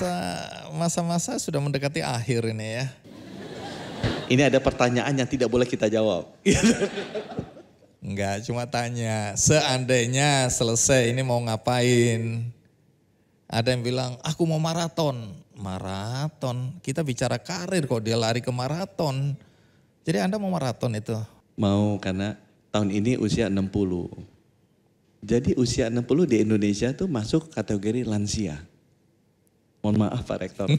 masa masa-masa sudah mendekati akhir ini ya. Ini ada pertanyaan yang tidak boleh kita jawab. Enggak, cuma tanya. Seandainya selesai ini mau ngapain? Ada yang bilang, aku mau maraton. Maraton, kita bicara karir kok dia lari ke maraton. Jadi Anda mau maraton itu? Mau karena tahun ini usia 60. Jadi usia 60 di Indonesia tuh masuk kategori lansia. Mohon maaf Pak Rektor.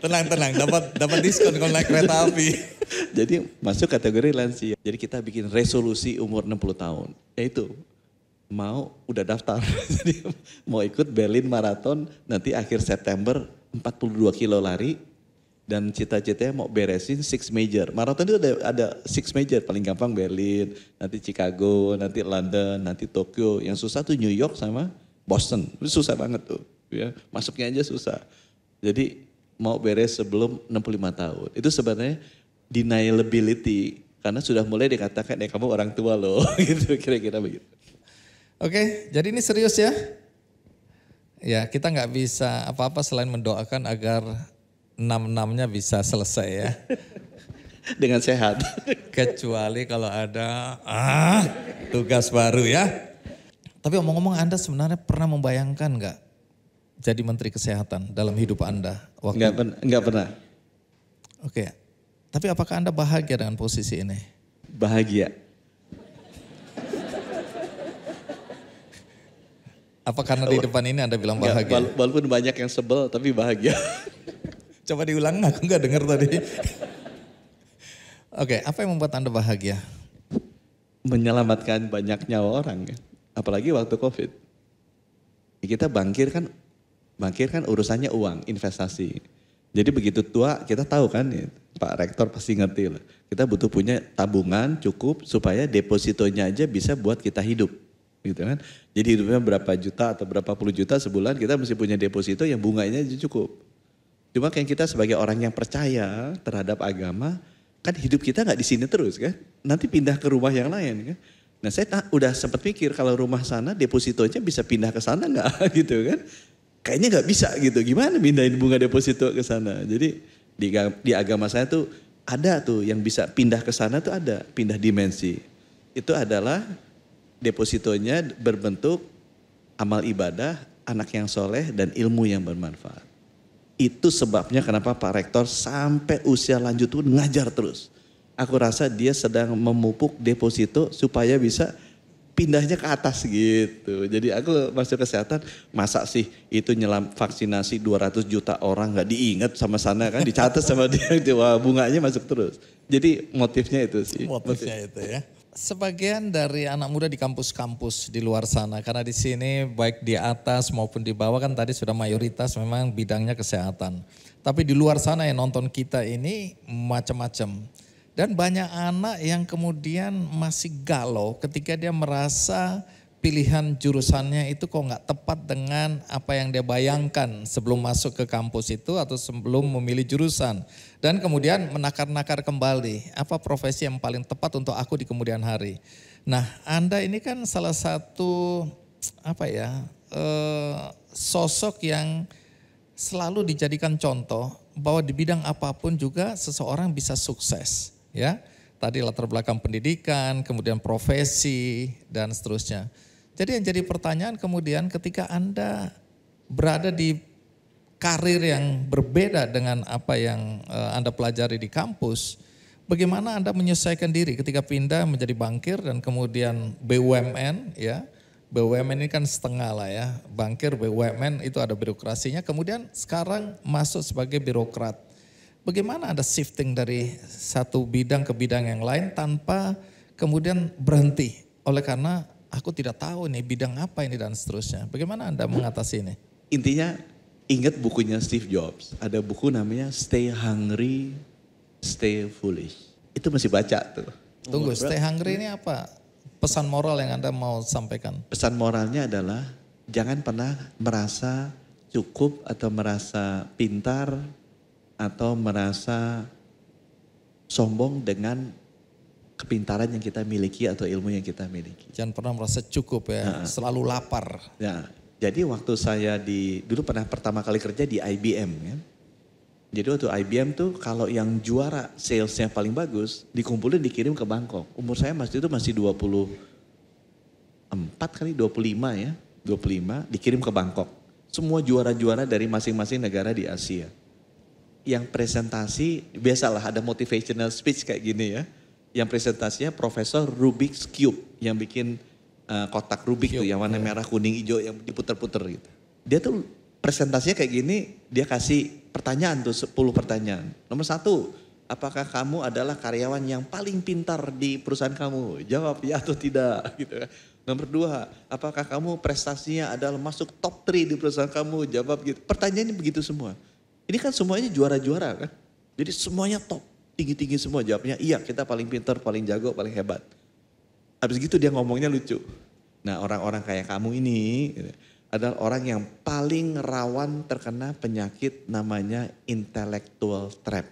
tenang tenang dapat dapat diskon kalau naik kereta api. Jadi masuk kategori lansia. Jadi kita bikin resolusi umur 60 tahun. Yaitu mau udah daftar. Jadi mau ikut Berlin Marathon nanti akhir September 42 kilo lari dan cita-citanya mau beresin six major. Marathon itu ada, ada six major, paling gampang Berlin, nanti Chicago, nanti London, nanti Tokyo. Yang susah tuh New York sama Boston. susah banget tuh. Ya, masuknya aja susah. Jadi mau beres sebelum 65 tahun. Itu sebenarnya deniability karena sudah mulai dikatakan ya kamu orang tua loh gitu kira-kira begitu. Oke, jadi ini serius ya. Ya, kita nggak bisa apa-apa selain mendoakan agar enam-enamnya bisa selesai ya. Dengan sehat. Kecuali kalau ada ah, tugas baru ya. Tapi omong-omong Anda sebenarnya pernah membayangkan nggak jadi Menteri Kesehatan dalam hidup Anda? Waktu nggak, pen nggak pernah. Oke, okay. tapi apakah Anda bahagia dengan posisi ini? Bahagia. Apa karena di depan ini Anda bilang bahagia? walaupun banyak yang sebel, tapi bahagia. Coba diulang, aku Enggak dengar tadi. Oke, okay, apa yang membuat Anda bahagia? Menyelamatkan banyak nyawa orang kan. Apalagi waktu COVID. Kita bangkir kan, bangkir kan urusannya uang, investasi. Jadi begitu tua kita tahu kan, ya, Pak Rektor pasti ngerti lah. Kita butuh punya tabungan cukup supaya depositonya aja bisa buat kita hidup. Gitu kan. Jadi hidupnya berapa juta atau berapa puluh juta sebulan kita mesti punya deposito yang bunganya aja cukup. Cuma kayak kita sebagai orang yang percaya terhadap agama, kan hidup kita nggak di sini terus kan. Nanti pindah ke rumah yang lain kan. Nah saya tak, udah sempat mikir kalau rumah sana depositonya bisa pindah ke sana nggak gitu kan? Kayaknya nggak bisa gitu. Gimana pindahin bunga deposito ke sana? Jadi di, di agama saya tuh ada tuh yang bisa pindah ke sana tuh ada pindah dimensi. Itu adalah depositonya berbentuk amal ibadah, anak yang soleh dan ilmu yang bermanfaat. Itu sebabnya kenapa Pak Rektor sampai usia lanjut pun ngajar terus aku rasa dia sedang memupuk deposito supaya bisa pindahnya ke atas gitu. Jadi aku masuk kesehatan, masa sih itu nyelam vaksinasi 200 juta orang nggak diingat sama sana kan, dicatat sama dia, wah bunganya masuk terus. Jadi motifnya itu sih. Motifnya Motif. itu ya. Sebagian dari anak muda di kampus-kampus di luar sana, karena di sini baik di atas maupun di bawah kan tadi sudah mayoritas memang bidangnya kesehatan. Tapi di luar sana yang nonton kita ini macam-macam dan banyak anak yang kemudian masih galau ketika dia merasa pilihan jurusannya itu kok nggak tepat dengan apa yang dia bayangkan sebelum masuk ke kampus itu atau sebelum memilih jurusan. Dan kemudian menakar-nakar kembali, apa profesi yang paling tepat untuk aku di kemudian hari. Nah Anda ini kan salah satu apa ya eh, sosok yang selalu dijadikan contoh bahwa di bidang apapun juga seseorang bisa sukses ya. Tadi latar belakang pendidikan, kemudian profesi dan seterusnya. Jadi yang jadi pertanyaan kemudian ketika Anda berada di karir yang berbeda dengan apa yang eh, Anda pelajari di kampus, bagaimana Anda menyesuaikan diri ketika pindah menjadi bankir dan kemudian BUMN ya? BUMN ini kan setengah lah ya, bankir BUMN itu ada birokrasinya, kemudian sekarang masuk sebagai birokrat bagaimana ada shifting dari satu bidang ke bidang yang lain tanpa kemudian berhenti? Oleh karena aku tidak tahu nih bidang apa ini dan seterusnya. Bagaimana Anda mengatasi ini? Intinya ingat bukunya Steve Jobs. Ada buku namanya Stay Hungry, Stay Foolish. Itu masih baca tuh. Tunggu, Stay Hungry ini apa? Pesan moral yang Anda mau sampaikan? Pesan moralnya adalah jangan pernah merasa cukup atau merasa pintar atau merasa sombong dengan kepintaran yang kita miliki atau ilmu yang kita miliki. Jangan pernah merasa cukup ya, nah, selalu lapar. Ya, jadi waktu saya di dulu pernah pertama kali kerja di IBM ya. Jadi waktu IBM tuh kalau yang juara salesnya paling bagus dikumpulin dikirim ke Bangkok. Umur saya masih itu masih 24 kali 25 ya. 25 dikirim ke Bangkok. Semua juara-juara dari masing-masing negara di Asia yang presentasi biasalah ada motivational speech kayak gini ya. Yang presentasinya Profesor Rubik's Cube yang bikin uh, kotak Rubik Cube, tuh yang warna ya. merah, kuning, hijau yang diputer-puter gitu. Dia tuh presentasinya kayak gini, dia kasih pertanyaan tuh 10 pertanyaan. Nomor satu, apakah kamu adalah karyawan yang paling pintar di perusahaan kamu? Jawab ya atau tidak gitu ya. Nomor dua, apakah kamu prestasinya adalah masuk top 3 di perusahaan kamu? Jawab gitu. Pertanyaannya begitu semua. Ini kan semuanya juara-juara kan. Jadi semuanya top, tinggi-tinggi semua. Jawabnya iya kita paling pintar, paling jago, paling hebat. Habis gitu dia ngomongnya lucu. Nah orang-orang kayak kamu ini gitu, adalah orang yang paling rawan terkena penyakit namanya intellectual trap.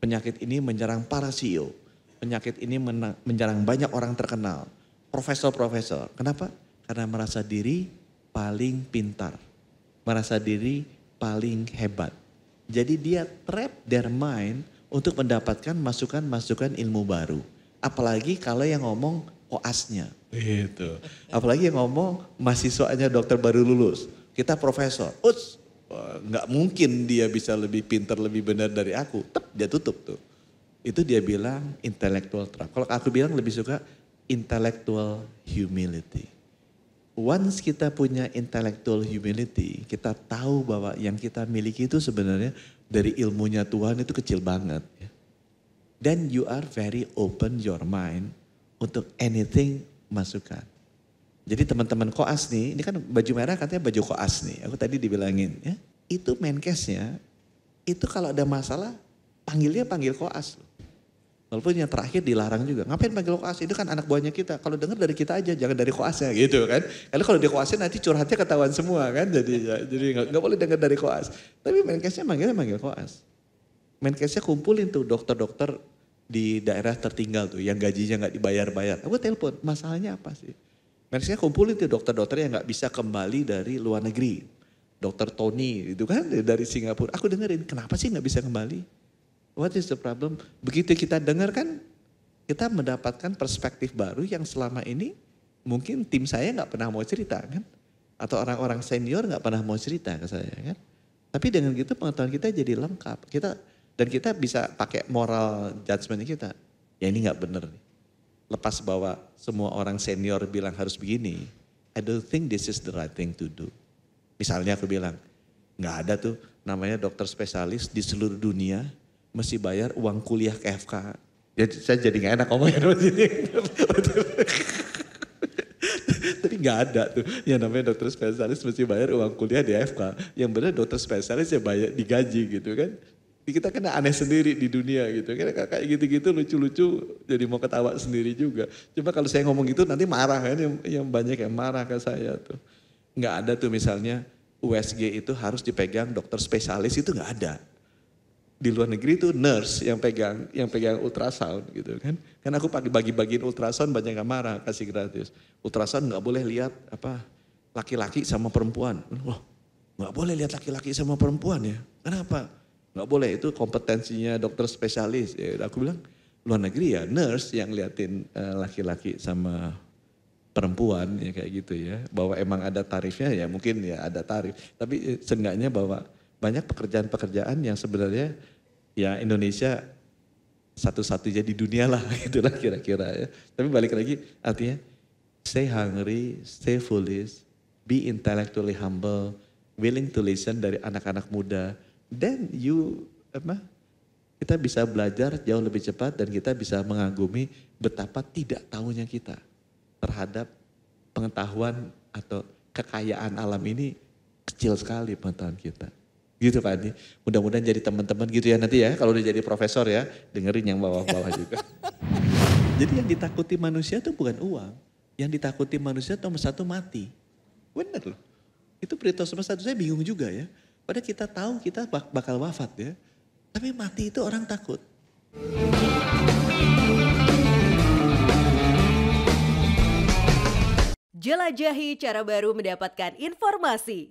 Penyakit ini menyerang para CEO. Penyakit ini menyerang banyak orang terkenal. Profesor-profesor. Kenapa? Karena merasa diri paling pintar. Merasa diri paling hebat jadi dia trap their mind untuk mendapatkan masukan-masukan ilmu baru. Apalagi kalau yang ngomong koasnya. Itu. Apalagi yang ngomong mahasiswanya dokter baru lulus. Kita profesor. Uts, nggak mungkin dia bisa lebih pintar, lebih benar dari aku. Tep, dia tutup tuh. Itu dia bilang intellectual trap. Kalau aku bilang lebih suka intellectual humility once kita punya intellectual humility, kita tahu bahwa yang kita miliki itu sebenarnya dari ilmunya Tuhan itu kecil banget. Ya. Then you are very open your mind untuk anything masukan. Jadi teman-teman koas nih, ini kan baju merah katanya baju koas nih. Aku tadi dibilangin ya, itu main case-nya, itu kalau ada masalah panggilnya panggil koas loh. Walaupun yang terakhir dilarang juga. Ngapain panggil koas? Itu kan anak buahnya kita. Kalau dengar dari kita aja, jangan dari koasnya gitu kan. Karena kalau di koasnya nanti curhatnya ketahuan semua kan. Jadi ya, jadi nggak boleh dengar dari koas. Tapi menkesnya manggilnya manggil koas. Menkesnya kumpulin tuh dokter-dokter di daerah tertinggal tuh yang gajinya nggak dibayar-bayar. Aku telepon, masalahnya apa sih? Menkesnya kumpulin tuh dokter-dokter yang nggak bisa kembali dari luar negeri. Dokter Tony itu kan dari Singapura. Aku dengerin, kenapa sih nggak bisa kembali? What is the problem? Begitu kita dengar kan, kita mendapatkan perspektif baru yang selama ini mungkin tim saya nggak pernah mau cerita kan, atau orang-orang senior nggak pernah mau cerita ke saya kan. Tapi dengan gitu pengetahuan kita jadi lengkap. Kita dan kita bisa pakai moral judgement kita. Ya ini nggak benar nih. Lepas bahwa semua orang senior bilang harus begini, I don't think this is the right thing to do. Misalnya aku bilang, nggak ada tuh namanya dokter spesialis di seluruh dunia mesti bayar uang kuliah ke FK. Ya saya jadi gak enak ngomongnya sini. Tapi gak ada tuh yang namanya dokter spesialis mesti bayar uang kuliah di FK. Yang benar dokter spesialis ya bayar digaji gitu kan. Kita kena aneh sendiri di dunia gitu. Karena kayak gitu-gitu lucu-lucu jadi mau ketawa sendiri juga. Cuma kalau saya ngomong gitu nanti marah kan yang, yang banyak yang marah ke saya tuh. Gak ada tuh misalnya USG itu harus dipegang dokter spesialis itu nggak ada di luar negeri itu nurse yang pegang yang pegang ultrasound gitu kan kan aku bagi-bagiin ultrasound banyak yang marah kasih gratis ultrasound nggak boleh lihat apa laki-laki sama perempuan wah nggak boleh lihat laki-laki sama perempuan ya kenapa nggak boleh itu kompetensinya dokter spesialis ya aku bilang luar negeri ya nurse yang liatin eh, laki-laki uh, sama perempuan ya kayak gitu ya bahwa emang ada tarifnya ya mungkin ya ada tarif tapi eh, seenggaknya bahwa banyak pekerjaan-pekerjaan yang sebenarnya ya Indonesia satu-satunya di dunia lah gitulah kira-kira ya. Tapi balik lagi artinya stay hungry, stay foolish, be intellectually humble, willing to listen dari anak-anak muda. Then you apa? Kita bisa belajar jauh lebih cepat dan kita bisa mengagumi betapa tidak tahunya kita terhadap pengetahuan atau kekayaan alam ini kecil sekali pengetahuan kita. Gitu Pak Andi. Mudah-mudahan jadi teman-teman gitu ya nanti ya. Kalau udah jadi profesor ya dengerin yang bawah-bawah juga. jadi yang ditakuti manusia itu bukan uang. Yang ditakuti manusia nomor satu mati. Benar loh. Itu berita nomor satu saya bingung juga ya. Padahal kita tahu kita bakal wafat ya. Tapi mati itu orang takut. Jelajahi cara baru mendapatkan informasi.